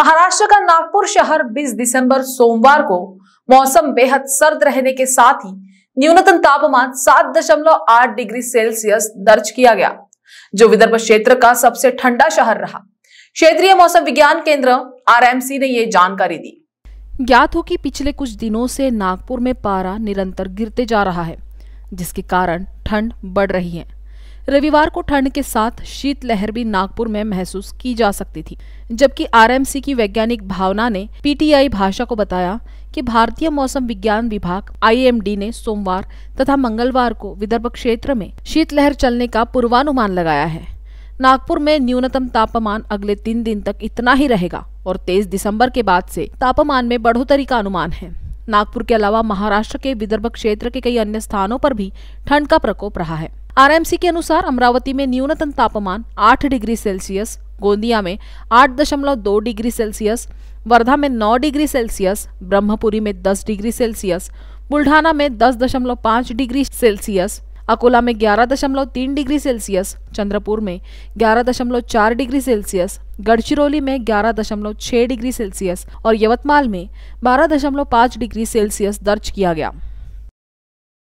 महाराष्ट्र का नागपुर शहर 20 दिसंबर सोमवार को मौसम बेहद सर्द रहने के साथ ही न्यूनतम तापमान 7.8 डिग्री सेल्सियस दर्ज किया गया जो विदर्भ क्षेत्र का सबसे ठंडा शहर रहा क्षेत्रीय मौसम विज्ञान केंद्र आरएमसी ने ये जानकारी दी ज्ञात हो कि पिछले कुछ दिनों से नागपुर में पारा निरंतर गिरते जा रहा है जिसके कारण ठंड बढ़ रही है रविवार को ठंड के साथ शीतलहर भी नागपुर में महसूस की जा सकती थी जबकि आरएमसी की वैज्ञानिक भावना ने पीटीआई भाषा को बताया कि भारतीय मौसम विज्ञान विभाग आईएमडी ने सोमवार तथा मंगलवार को विदर्भ क्षेत्र में शीतलहर चलने का पूर्वानुमान लगाया है नागपुर में न्यूनतम तापमान अगले तीन दिन तक इतना ही रहेगा और तेईस दिसंबर के बाद से तापमान में बढ़ोतरी का अनुमान है नागपुर के अलावा महाराष्ट्र के विदर्भ क्षेत्र के कई अन्य स्थानों पर भी ठंड का प्रकोप रहा है आरएमसी के अनुसार अमरावती में न्यूनतम तापमान 8 डिग्री सेल्सियस गोंदिया में 8.2 डिग्री सेल्सियस वर्धा में 9 डिग्री सेल्सियस ब्रह्मपुरी में 10 डिग्री सेल्सियस बुल्ढाना में 10.5 डिग्री सेल्सियस अकोला में 11.3 डिग्री सेल्सियस चंद्रपुर में 11.4 डिग्री सेल्सियस गढ़चिरौली में 11.6 डिग्री सेल्सियस और यवतमाल में 12.5 डिग्री सेल्सियस दर्ज किया गया